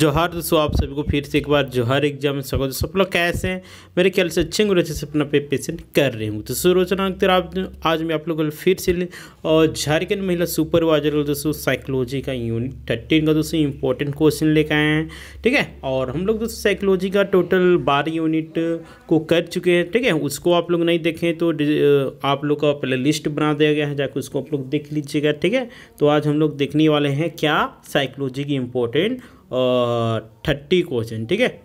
जोहार दोस्तों आप सभी को फिर से एक बार जोहार एग्जाम में स्वागत सब लोग कैसे हैं मेरे ख्याल से अच्छे और अच्छे से अपना प्रिपरेशन कर रहे हूँ तो सुरोचना अख्तर आप आज मैं आप लोगों को फिर से और झारखंड महिला सुपरवाइजर दोस्तों साइकोलॉजी का यूनिट थर्टीन का दोस्तों इंपॉर्टेंट क्वेश्चन लेकर आए हैं ठीक है और हम लोग दोस्तों साइकोलॉजी का टोटल बारह यूनिट को कर चुके हैं ठीक है उसको आप लोग नहीं देखें तो आप लोग का पहले लिस्ट बना दिया गया है जाकर उसको आप लोग देख लीजिएगा ठीक है तो आज हम लोग देखने वाले हैं क्या साइकोलॉजी की इम्पोर्टेंट थर्टी क्वेश्चन ठीक है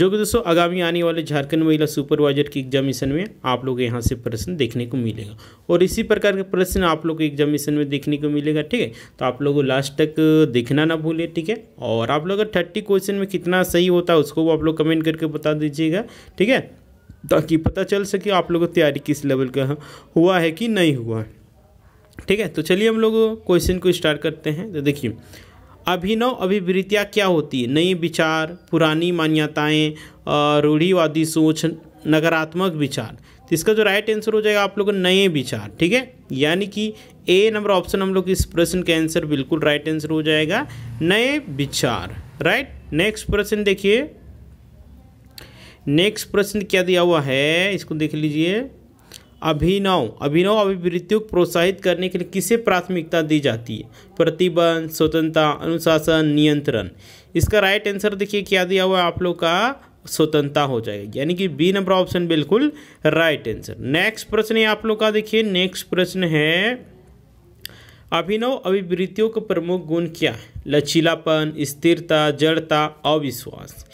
जो कि दोस्तों आगामी आने वाले झारखंड महिला सुपरवाइजर की एग्जामिशन में आप लोग यहाँ से प्रश्न देखने को मिलेगा और इसी प्रकार के प्रश्न आप लोग एग्जामिशन में देखने को मिलेगा ठीक है तो आप लोग लास्ट तक देखना ना भूलें ठीक है और आप लोग अगर थर्टी क्वेश्चन में कितना सही होता है उसको वो आप लोग कमेंट करके बता दीजिएगा ठीक है ताकि पता चल सके आप लोगों की तैयारी किस लेवल का हुआ है कि नहीं हुआ है ठीक है तो चलिए हम लोग क्वेश्चन को स्टार्ट करते हैं तो देखिए अभिनव अभिवृत्तियाँ क्या होती है नए विचार पुरानी मान्यताएं रूढ़ीवादी सोच नकारात्मक विचार तो इसका जो राइट आंसर हो जाएगा आप लोग नए विचार ठीक है यानी कि ए नंबर ऑप्शन हम लोग इस प्रश्न का आंसर बिल्कुल राइट आंसर हो जाएगा नए विचार राइट नेक्स्ट प्रश्न देखिए नेक्स्ट प्रश्न क्या दिया हुआ है इसको देख लीजिए अभिनव अभिनव अभिवृत्तियों को प्रोत्साहित करने के लिए किसे प्राथमिकता दी जाती है प्रतिबंध स्वतंत्रता अनुशासन नियंत्रण इसका राइट आंसर देखिए क्या दिया हुआ है आप लोग का स्वतंत्रता हो जाएगी यानी कि बी नंबर ऑप्शन बिल्कुल राइट आंसर नेक्स्ट प्रश्न है आप लोग का देखिए नेक्स्ट प्रश्न है अभिनव अभिवृत्तियों का प्रमुख गुण क्या है लचीलापन स्थिरता जड़ता अविश्वास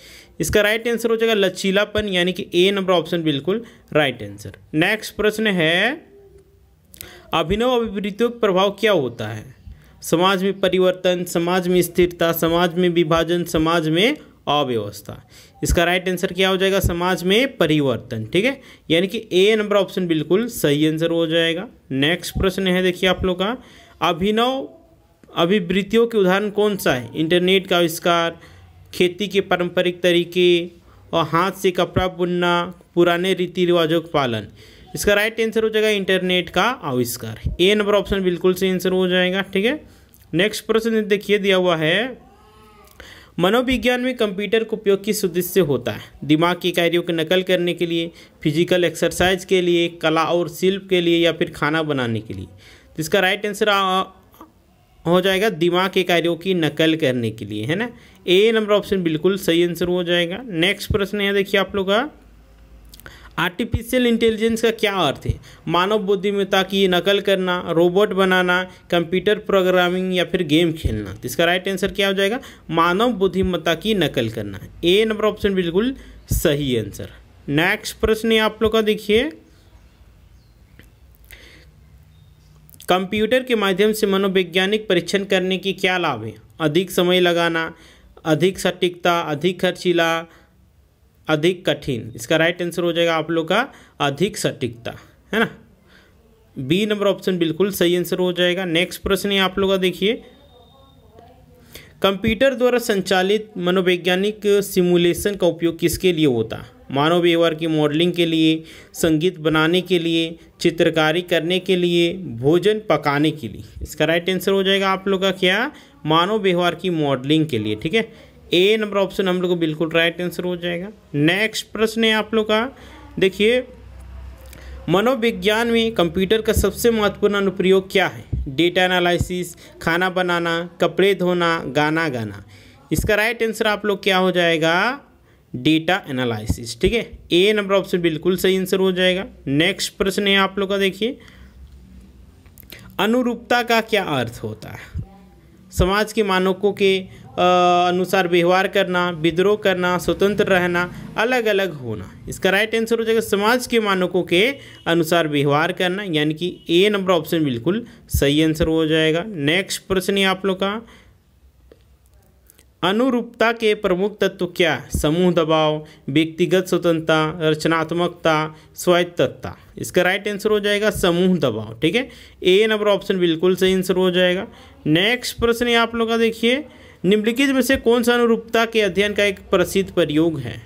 इसका राइट आंसर हो जाएगा लचीलापन यानी कि ए नंबर ऑप्शन बिल्कुल राइट आंसर नेक्स्ट प्रश्न है अभिनव अभिवृत्तियों का प्रभाव क्या होता है समाज में परिवर्तन समाज में स्थिरता समाज में विभाजन समाज में अव्यवस्था इसका राइट आंसर क्या हो जाएगा समाज में परिवर्तन ठीक है यानी कि ए नंबर ऑप्शन बिल्कुल सही आंसर हो जाएगा नेक्स्ट प्रश्न है देखिए आप लोग का अभिनव अभिवृत्तियों के उदाहरण कौन सा है इंटरनेट का आविष्कार खेती के पारंपरिक तरीके और हाथ से कपड़ा बुनना पुराने रीति रिवाजों का पालन इसका राइट आंसर हो जाएगा इंटरनेट का आविष्कार ए नंबर ऑप्शन बिल्कुल सही आंसर हो जाएगा ठीक है नेक्स्ट प्रश्न देखिए दिया हुआ है मनोविज्ञान में कंप्यूटर का उपयोग किस उद्देश्य से होता है दिमाग की कार्यों की नकल करने के लिए फिजिकल एक्सरसाइज के लिए कला और शिल्प के लिए या फिर खाना बनाने के लिए तो इसका राइट आंसर हो जाएगा दिमाग के कार्यों की नकल करने के लिए है ना ए नंबर ऑप्शन बिल्कुल सही आंसर हो जाएगा नेक्स्ट प्रश्न है देखिए आप लोग का आर्टिफिशियल इंटेलिजेंस का क्या अर्थ है मानव बुद्धिमत्ता की नकल करना रोबोट बनाना कंप्यूटर प्रोग्रामिंग या फिर गेम खेलना तो इसका राइट आंसर क्या हो जाएगा मानव बुद्धिमत्ता की नकल करना ए नंबर ऑप्शन बिल्कुल सही आंसर नेक्स्ट प्रश्न है आप लोग का देखिए कंप्यूटर के माध्यम से मनोवैज्ञानिक परीक्षण करने के क्या लाभ हैं अधिक समय लगाना अधिक सटीकता अधिक खर्चीला अधिक कठिन इसका राइट आंसर हो जाएगा आप लोग का अधिक सटीकता है ना बी नंबर ऑप्शन बिल्कुल सही आंसर हो जाएगा नेक्स्ट प्रश्न आप लोग का देखिए कंप्यूटर द्वारा संचालित मनोवैज्ञानिक सिमुलेशन का उपयोग किसके लिए होता मानव व्यवहार की मॉडलिंग के लिए संगीत बनाने के लिए चित्रकारी करने के लिए भोजन पकाने के लिए इसका राइट आंसर हो जाएगा आप लोग का क्या मानव व्यवहार की मॉडलिंग के लिए ठीक है ए नंबर ऑप्शन हम लोग को बिल्कुल राइट आंसर हो जाएगा नेक्स्ट प्रश्न है आप लोग का देखिए मनोविज्ञान में कंप्यूटर का सबसे महत्वपूर्ण अनुप्रयोग क्या है डेटा एनालिसिस खाना बनाना कपड़े धोना गाना गाना इसका राइट आंसर आप लोग क्या हो जाएगा डेटा एनालिसिस ठीक है ए नंबर ऑप्शन बिल्कुल सही आंसर हो जाएगा नेक्स्ट प्रश्न है आप लोग का देखिए अनुरूपता का क्या अर्थ होता है समाज के मानकों के अनुसार व्यवहार करना विद्रोह करना स्वतंत्र रहना अलग अलग होना इसका राइट आंसर हो जाएगा समाज के मानकों के अनुसार व्यवहार करना यानी कि ए नंबर ऑप्शन बिल्कुल सही आंसर हो जाएगा नेक्स्ट प्रश्न है आप लोग का अनुरूपता के प्रमुख तत्व क्या है समूह दबाव व्यक्तिगत स्वतंत्रता रचनात्मकता स्वायत्तता इसका राइट आंसर हो जाएगा समूह दबाव ठीक है ए नंबर ऑप्शन बिल्कुल सही आंसर हो जाएगा नेक्स्ट प्रश्न आप लोग का देखिए निम्नलिखित में से कौन सा अनुरूपता के अध्ययन का एक प्रसिद्ध प्रयोग है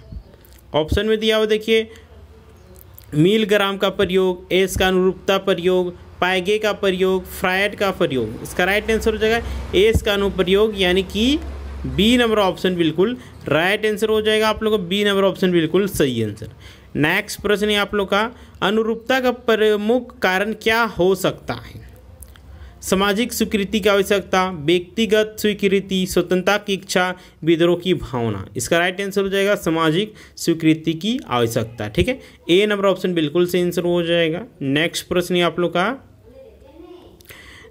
ऑप्शन में दिया हुआ देखिए मील ग्राम का प्रयोग एस का अनुरूपता प्रयोग पाइगे का प्रयोग फ्रायड का प्रयोग इसका राइट आंसर हो जाएगा एस का अनुप्रयोग यानी कि बी नंबर ऑप्शन बिल्कुल राइट आंसर हो जाएगा आप लोग का बी नंबर ऑप्शन बिल्कुल सही आंसर नेक्स्ट प्रश्न है आप लोग का अनुरूपता का प्रमुख कारण क्या हो सकता है सामाजिक स्वीकृति की आवश्यकता व्यक्तिगत स्वीकृति स्वतंत्रता की इच्छा विद्रोह की भावना इसका राइट आंसर हो जाएगा सामाजिक स्वीकृति की आवश्यकता ठीक है ए नंबर ऑप्शन बिल्कुल सही आंसर हो जाएगा नेक्स्ट प्रश्न आप लोग का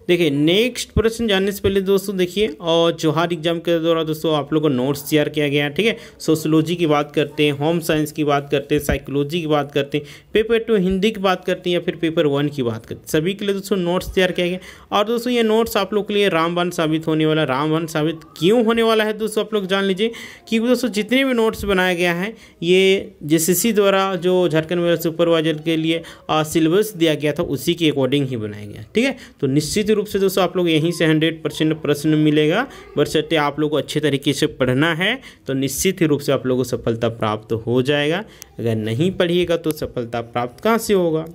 देखिए नेक्स्ट प्रश्न जानने से पहले दोस्तों देखिए और जोहार एग्जाम के द्वारा दोस्तों आप लोग को नोट्स तैयार किया गया है ठीक है सोशोलॉजी की बात करते हैं होम साइंस की बात करते हैं साइकोलॉजी की बात करते हैं पेपर टू हिंदी की बात करते हैं या फिर पेपर वन की बात करते हैं सभी के लिए दोस्तों नोट्स तैयार किया गया और दोस्तों ये नोट्स आप लोग के लिए रामवन साबित होने वाला रामवन साबित क्यों होने वाला है दोस्तों आप लोग जान लीजिए कि दोस्तों जितने भी नोट्स बनाया गया है ये जे द्वारा जो झारखंड सुपरवाइजर के लिए सिलेबस दिया गया था उसी के अकॉर्डिंग ही बनाया गया ठीक है तो निश्चित निश्चित रूप से दोस्तों आप लोग यहीं से हंड्रेड परसेंट प्रश्न मिलेगा बशर्ते आप लोग को अच्छे तरीके से पढ़ना है तो निश्चित रूप से आप लोग को सफलता प्राप्त हो जाएगा अगर नहीं पढ़िएगा तो सफलता प्राप्त कहाँ से होगा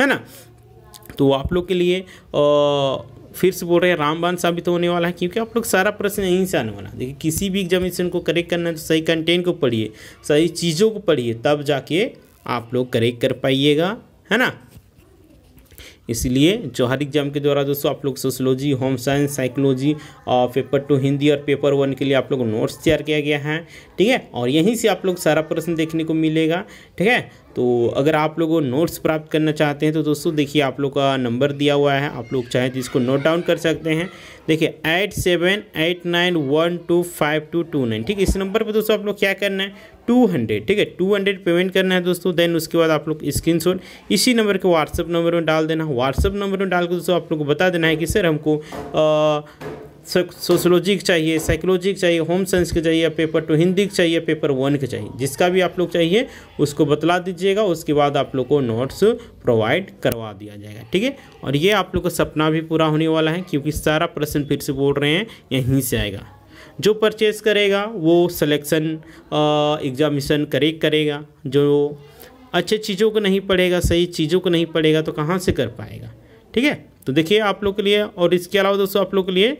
है ना तो आप लोग के लिए आ, फिर से बोल रहे हैं रामबान साबित होने वाला है क्योंकि आप लोग सारा प्रश्न यहीं से आने वाला देखिए किसी भी एग्जामिनेशन को करेक्ट करना है तो सही कंटेंट को पढ़िए सही चीज़ों को पढ़िए तब जाके आप लोग करेक्ट कर पाइएगा है ना इसलिए हर एग्जाम के द्वारा दोस्तों आप लोग सोशोलॉजी होम साइंस साइकोलॉजी और पेपर टू हिंदी और पेपर वन के लिए आप लोग नोट्स तैयार किया गया है ठीक है और यहीं से आप लोग सारा प्रश्न देखने को मिलेगा ठीक है तो अगर आप लोग नोट्स प्राप्त करना चाहते हैं तो दोस्तों देखिए आप लोग का नंबर दिया हुआ है आप लोग चाहें तो इसको नोट डाउन कर सकते हैं देखिए eight seven eight nine one two five two two nine ठीक है इस नंबर पर दोस्तों आप लोग क्या करना है टू हंड्रेड ठीक है टू हंड्रेड पेमेंट करना है दोस्तों देन उसके बाद आप लोग शॉट इसी नंबर के व्हाट्सअप नंबर में डाल देना व्हाट्सअप नंबर में डाल के दोस्तों आप लोग को बता देना है कि सर हमको आ, सोशोलॉजी के चाहिए साइकोलॉजी के चाहिए होम साइंस के चाहिए पेपर टू हिंदी के चाहिए पेपर वन के चाहिए जिसका भी आप लोग चाहिए उसको बतला दीजिएगा उसके बाद आप लोग को नोट्स प्रोवाइड करवा दिया जाएगा ठीक है और ये आप लोग का सपना भी पूरा होने वाला है क्योंकि सारा प्रश्न फिर से बोल रहे हैं यहीं से आएगा जो परचेज़ करेगा वो सलेक्शन एग्जामिशन करेक्ट करेगा जो अच्छे चीज़ों को नहीं पढ़ेगा सही चीज़ों को नहीं पढ़ेगा तो कहाँ से कर पाएगा ठीक है तो देखिए आप लोग के लिए और इसके अलावा दोस्तों आप लोग के लिए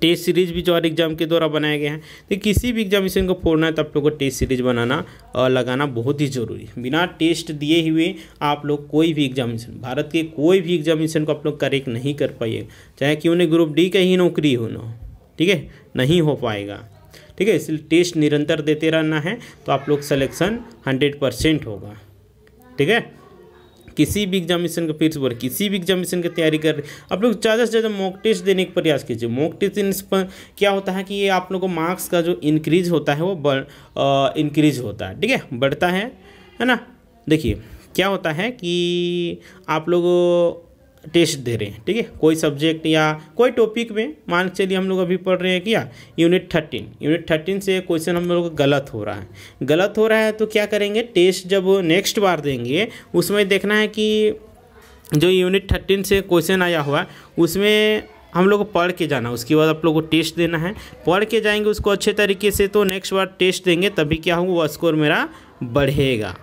टेस्ट सीरीज भी जो हर एग्जाम के द्वारा बनाए गए हैं तो किसी भी एग्जामिनेशन को फोड़ना है तो आप लोग को टेस्ट सीरीज बनाना और लगाना बहुत ही जरूरी है बिना टेस्ट दिए हुए आप लोग कोई भी एग्जामिनेशन भारत के कोई भी एग्जामिनेशन को आप लोग करेक्ट नहीं कर पाइएगा चाहे कि उन्हें ग्रुप डी का ही नौकरी हो ना ठीक है नहीं हो पाएगा ठीक है इसलिए टेस्ट निरंतर देते रहना है तो आप लोग सलेक्शन हंड्रेड परसेंट होगा ठीक है किसी भी एग्जामिनेशन का फिर से बोल किसी भी एग्जामिनेशन की तैयारी कर रहे आप लोग ज़्यादा से ज़्यादा मॉक टेस्ट देने का प्रयास कीजिए मॉक टेस्ट पर क्या होता है कि ये आप लोगों को मार्क्स का जो इंक्रीज होता है वो बढ़ इंक्रीज होता है ठीक है बढ़ता है है ना देखिए क्या होता है कि आप लोग टेस्ट दे रहे हैं ठीक है कोई सब्जेक्ट या कोई टॉपिक में मान के चलिए हम लोग अभी पढ़ रहे हैं क्या यूनिट थर्टीन यूनिट थर्टीन से क्वेश्चन हम लोग गलत हो रहा है गलत हो रहा है तो क्या करेंगे टेस्ट जब नेक्स्ट बार देंगे उसमें देखना है कि जो यूनिट थर्टीन से क्वेश्चन आया हुआ उसमें हम लोग को पढ़ के जाना उसके बाद आप लोग को टेस्ट देना है पढ़ के जाएंगे उसको अच्छे तरीके से तो नेक्स्ट बार टेस्ट देंगे तभी क्या होगा स्कोर मेरा बढ़ेगा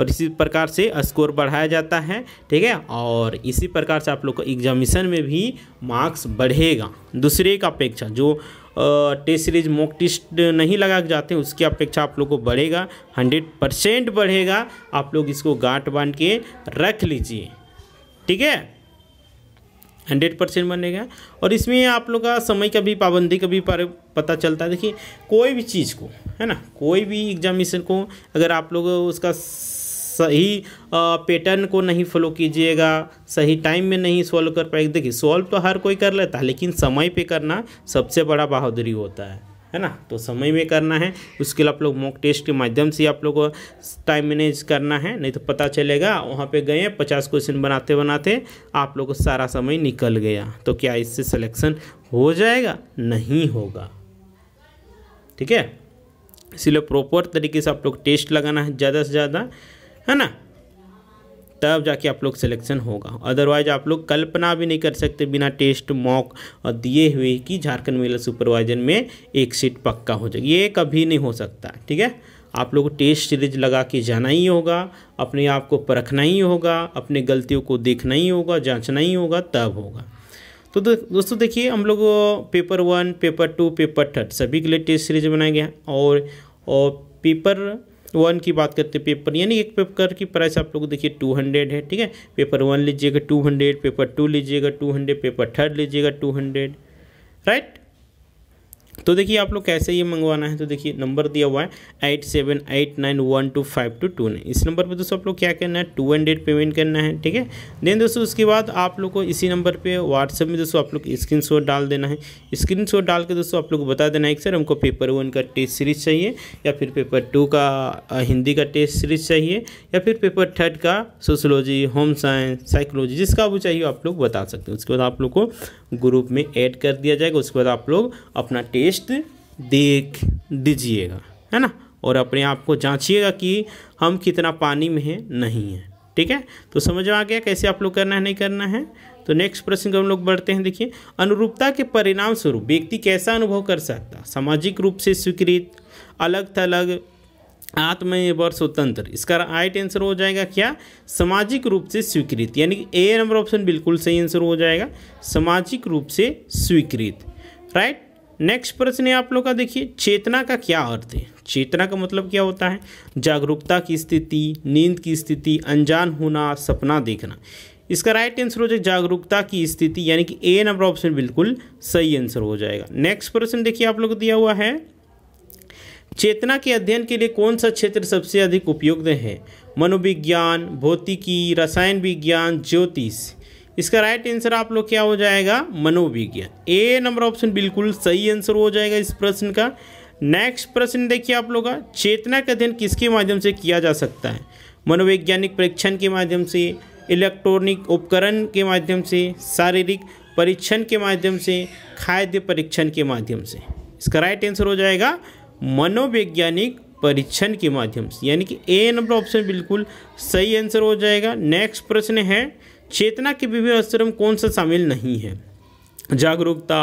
और इसी प्रकार से स्कोर बढ़ाया जाता है ठीक है और इसी प्रकार से आप लोग का एग्जामिशन में भी मार्क्स बढ़ेगा दूसरे का अपेक्षा जो टेस्ट सीरीज मॉक टेस्ट नहीं लगा के जाते हैं उसकी अपेक्षा आप लोग को बढ़ेगा हंड्रेड परसेंट बढ़ेगा आप लोग इसको गांठ बांध के रख लीजिए ठीक है हंड्रेड परसेंट बनेगा और इसमें आप लोग का समय का भी पाबंदी का भी पता चलता है देखिए कोई भी चीज़ को है ना कोई भी एग्जामिनेशन को अगर आप लोग उसका सही पैटर्न को नहीं फॉलो कीजिएगा सही टाइम में नहीं सॉल्व कर पाएगी देखिए सॉल्व तो हर कोई कर लेता है लेकिन समय पे करना सबसे बड़ा बहादुरी होता है है ना तो समय में करना है उसके लिए आप लोग मॉक टेस्ट के माध्यम से आप लोग को टाइम मैनेज करना है नहीं तो पता चलेगा वहाँ पे गए पचास क्वेश्चन बनाते बनाते आप लोग को सारा समय निकल गया तो क्या इससे सिलेक्शन हो जाएगा नहीं होगा ठीक है इसीलिए प्रॉपर तरीके से आप लोग टेस्ट लगाना है ज़्यादा से ज़्यादा है ना तब जाके आप लोग सिलेक्शन होगा अदरवाइज आप लोग कल्पना भी नहीं कर सकते बिना टेस्ट मॉक और दिए हुए कि झारखंड मेला सुपरवाइजर में एक सीट पक्का हो जाएगी ये कभी नहीं हो सकता ठीक है आप लोग को टेस्ट सीरीज लगा के जाना ही होगा अपने आप को परखना ही होगा अपने गलतियों को देखना ही होगा जांचना ही होगा तब होगा तो दोस्तों देखिए हम लोग paper one paper two paper third सभी के लिए टेस्ट सीरीज बनाया गया और और पेपर वन की बात करते हैं पेपर यानी एक पेपर की प्राइस आप लोग देखिए टू हंड्रेड है ठीक है पेपर वन लीजिएगा टू हंड्रेड पेपर टू लीजिएगा टू हंड्रेड पेपर थर्ड लीजिएगा टू हंड्रेड राइट तो देखिए आप लोग कैसे ये मंगवाना है तो देखिए नंबर दिया हुआ है eight seven eight nine one two five two two nine इस नंबर पे दोस्तों आप लोग क्या करना है टू हंड्रेड पेमेंट करना है ठीक है देन दोस्तों उसके बाद आप लोग को इसी नंबर पे व्हाट्सएप में दोस्तों आप लोग स्क्रीन शॉट डाल देना है स्क्रीन शॉट डाल के दोस्तों आप लोग बता देना है सर हमको पेपर वन का टेस्ट सीरीज चाहिए या फिर पेपर टू का हिंदी का टेस्ट सीरीज चाहिए या फिर पेपर थर्ड का सोशोलॉजी होम साइंस साइकोलॉजी जिसका वो चाहिए आप लोग बता सकते हैं उसके बाद आप लोग को ग्रुप में एड कर दिया जाएगा उसके बाद आप लोग अपना टेस्ट टेस्ट देख दीजिएगा है ना और अपने आप को जांचिएगा कि हम कितना पानी में हैं नहीं है ठीक है तो समझ में आ गया कैसे आप लोग करना है नहीं करना है तो नेक्स्ट प्रश्न हम लोग बढ़ते हैं देखिए अनुरूपता के परिणाम स्वरूप व्यक्ति कैसा अनुभव कर सकता सामाजिक रूप से स्वीकृत अलग थलग आत्मनिर्भर स्वतंत्र इसका राइट आंसर हो जाएगा क्या सामाजिक रूप से स्वीकृत यानी ए नंबर ऑप्शन बिल्कुल सही आंसर हो जाएगा सामाजिक रूप से स्वीकृत राइट नेक्स्ट प्रश्न है आप लोग का देखिए चेतना का क्या अर्थ है चेतना का मतलब क्या होता है जागरूकता की स्थिति नींद की स्थिति अनजान होना सपना देखना इसका राइट आंसर हो जाए जागरूकता की स्थिति यानी कि ए नंबर ऑप्शन बिल्कुल सही आंसर हो जाएगा नेक्स्ट प्रश्न देखिए आप लोग को दिया हुआ है चेतना के अध्ययन के लिए कौन सा क्षेत्र सबसे अधिक उपयुक्त है मनोविज्ञान भौतिकी रसायन विज्ञान ज्योतिष इसका राइट आंसर आप लोग क्या हो जाएगा मनोविज्ञान ए नंबर ऑप्शन बिल्कुल सही आंसर हो जाएगा इस प्रश्न का नेक्स्ट प्रश्न देखिए आप लोग का चेतना का अध्ययन किसके माध्यम से किया जा सकता है मनोवैज्ञानिक परीक्षण के माध्यम से इलेक्ट्रॉनिक उपकरण के माध्यम से शारीरिक परीक्षण के माध्यम से खाद्य परीक्षण के माध्यम से इसका राइट आंसर हो जाएगा मनोवैज्ञानिक परीक्षण के माध्यम से यानी कि ए नंबर ऑप्शन बिल्कुल सही आंसर हो जाएगा नेक्स्ट प्रश्न है चेतना के विभिन्न में कौन सा शामिल नहीं है जागरूकता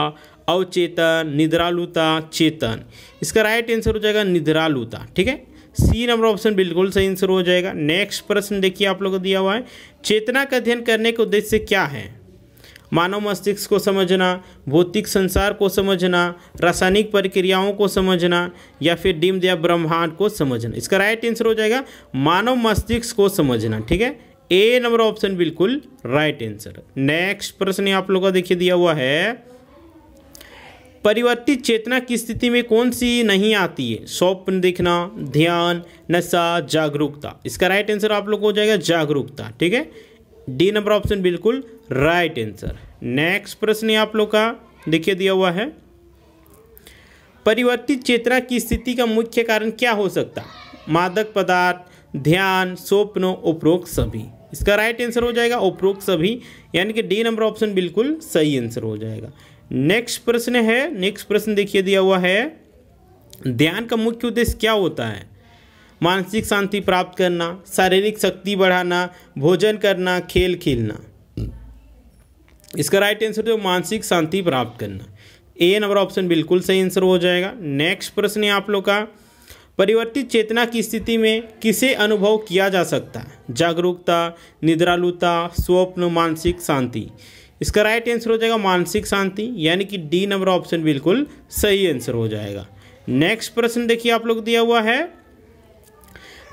अवचेतन निद्रालुता चेतन इसका राइट आंसर हो जाएगा निद्रालुता ठीक है सी नंबर ऑप्शन बिल्कुल सही आंसर हो जाएगा नेक्स्ट प्रश्न देखिए आप लोगों को दिया हुआ है चेतना का अध्ययन करने का उद्देश्य क्या है मानव मस्तिष्क को समझना भौतिक संसार को समझना रासायनिक प्रक्रियाओं को समझना या फिर डिम्ब या ब्रह्मांड को समझना इसका राइट आंसर हो जाएगा मानव मस्तिष्क को समझना ठीक है ए नंबर ऑप्शन बिल्कुल राइट आंसर नेक्स्ट प्रश्न आप लोग का देखिए दिया हुआ है परिवर्तित चेतना की स्थिति में कौन सी नहीं आती है स्वप्न देखना ध्यान नशा जागरूकता इसका राइट आंसर आप लोग को हो जाएगा जागरूकता ठीक है डी नंबर ऑप्शन बिल्कुल राइट आंसर नेक्स्ट प्रश्न आप लोग का देखिए दिया हुआ है परिवर्तित चेतना की स्थिति का मुख्य कारण क्या हो सकता मादक पदार्थ ध्यान स्वप्न उपरोक्त सभी इसका राइट आंसर हो जाएगा उपरोक्त सभी यानी कि डी नंबर ऑप्शन बिल्कुल सही आंसर हो जाएगा नेक्स्ट प्रश्न है नेक्स्ट प्रश्न देखिए दिया हुआ है ध्यान का मुख्य उद्देश्य क्या होता है मानसिक शांति प्राप्त करना शारीरिक शक्ति बढ़ाना भोजन करना खेल खेलना इसका राइट आंसर जो मानसिक शांति प्राप्त करना ए नंबर ऑप्शन बिल्कुल सही आंसर हो जाएगा नेक्स्ट प्रश्न है आप लोग का परिवर्तित चेतना की स्थिति में किसे अनुभव किया जा सकता है जागरूकता निद्रालुता स्वप्न मानसिक शांति इसका राइट आंसर हो जाएगा मानसिक शांति यानी कि डी नंबर ऑप्शन बिल्कुल सही आंसर हो जाएगा नेक्स्ट प्रश्न देखिए आप लोग दिया हुआ है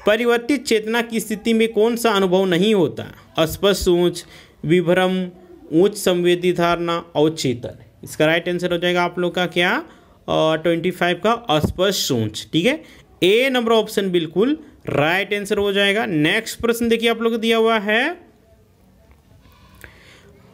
परिवर्तित चेतना की स्थिति में कौन सा अनुभव नहीं होता अस्पष्ट सोच विभ्रम उच्च संवेदी धारणा और चेतन इसका राइट आंसर हो जाएगा आप लोग का क्या ट्वेंटी फाइव का अस्पष्ट सोच ठीक है ए नंबर ऑप्शन बिल्कुल राइट आंसर हो जाएगा नेक्स्ट प्रश्न देखिए आप लोग दिया हुआ है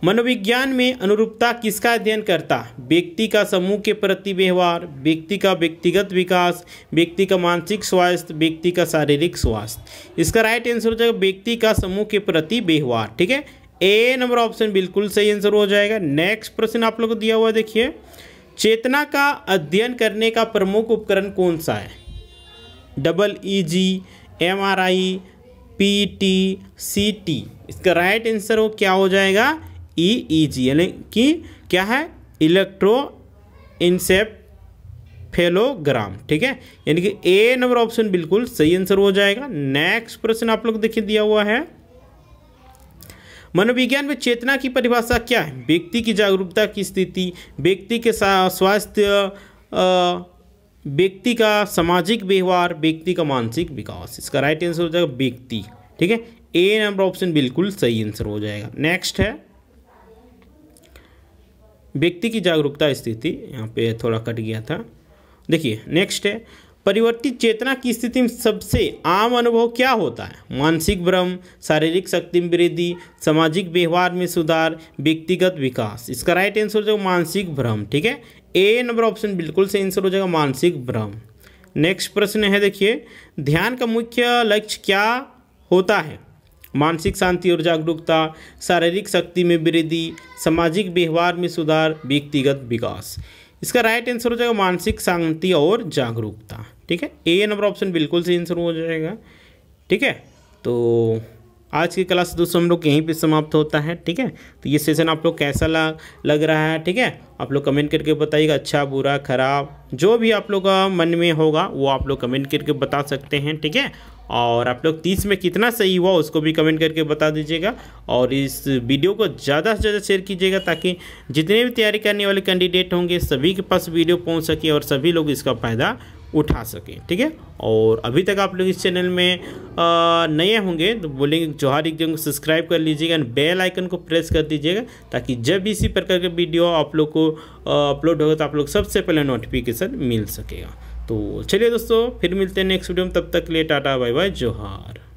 मनोविज्ञान में अनुरूपता किसका अध्ययन करता व्यक्ति का समूह के प्रति व्यवहार व्यक्ति का व्यक्तिगत विकास व्यक्ति का मानसिक स्वास्थ्य व्यक्ति का शारीरिक स्वास्थ्य इसका राइट आंसर हो जाएगा व्यक्ति का समूह के प्रति व्यवहार ठीक है ए नंबर ऑप्शन बिल्कुल सही आंसर हो जाएगा नेक्स्ट प्रश्न आप लोग को दिया हुआ देखिए चेतना का अध्ययन करने का प्रमुख उपकरण कौन सा है double E G M R I P T C T इसका राइट आंसर वो क्या हो जाएगा ई ई जी यानी कि क्या है इलेक्ट्रो इंसेप्ट फेलोग्राम ठीक है यानी कि ए नंबर ऑप्शन बिल्कुल सही आंसर हो जाएगा नेक्स्ट प्रश्न आप लोग देखिए दिया हुआ है मनोविज्ञान में चेतना की परिभाषा क्या है व्यक्ति की जागरूकता की स्थिति व्यक्ति के स्वास्थ्य व्यक्ति का सामाजिक व्यवहार व्यक्ति का मानसिक विकास इसका राइट आंसर हो जाएगा व्यक्ति ठीक है ए नंबर ऑप्शन बिल्कुल सही आंसर हो जाएगा नेक्स्ट है व्यक्ति की जागरूकता स्थिति यहाँ पे थोड़ा कट गया था देखिए नेक्स्ट है परिवर्तित चेतना की स्थिति में सबसे आम अनुभव क्या होता है मानसिक भ्रम शारीरिक शक्ति में वृद्धि सामाजिक व्यवहार में सुधार व्यक्तिगत विकास इसका राइट आंसर जो मानसिक भ्रम ठीक है ए नंबर ऑप्शन बिल्कुल सही आंसर हो जाएगा मानसिक भ्रम नेक्स्ट प्रश्न है देखिए ध्यान का मुख्य लक्ष्य क्या होता है मानसिक शांति और जागरूकता शारीरिक शक्ति में वृद्धि सामाजिक व्यवहार में सुधार व्यक्तिगत विकास इसका राइट आंसर हो जाएगा मानसिक शांति और जागरूकता ठीक है ए नंबर ऑप्शन बिल्कुल सही आंसर हो जाएगा ठीक है तो आज की क्लास दोस्तों हम लोग यहीं पे समाप्त होता है ठीक है तो ये सेशन आप लोग कैसा लग रहा है ठीक है आप लोग कमेंट करके बताइएगा अच्छा बुरा खराब जो भी आप लोग का मन में होगा वो आप लोग कमेंट करके बता सकते हैं ठीक है और आप लोग तीस में कितना सही हुआ उसको भी कमेंट करके बता दीजिएगा और इस वीडियो को ज़्यादा से ज़्यादा शेयर कीजिएगा ताकि जितने भी तैयारी करने वाले कैंडिडेट होंगे सभी के पास वीडियो पहुँच सके और सभी लोग इसका फ़ायदा उठा सकें ठीक है और अभी तक आप लोग इस चैनल में नए होंगे तो बोलेंगे जोहार एग्जाम को सब्सक्राइब कर लीजिएगा एंड बेल आइकन को प्रेस कर दीजिएगा ताकि जब भी इसी प्रकार के वीडियो आप लोग को अपलोड होगा तो आप लोग सबसे पहले नोटिफिकेशन मिल सकेगा तो चलिए दोस्तों फिर मिलते हैं नेक्स्ट वीडियो में तब तक के लिए टाटा बाय बाय जोहार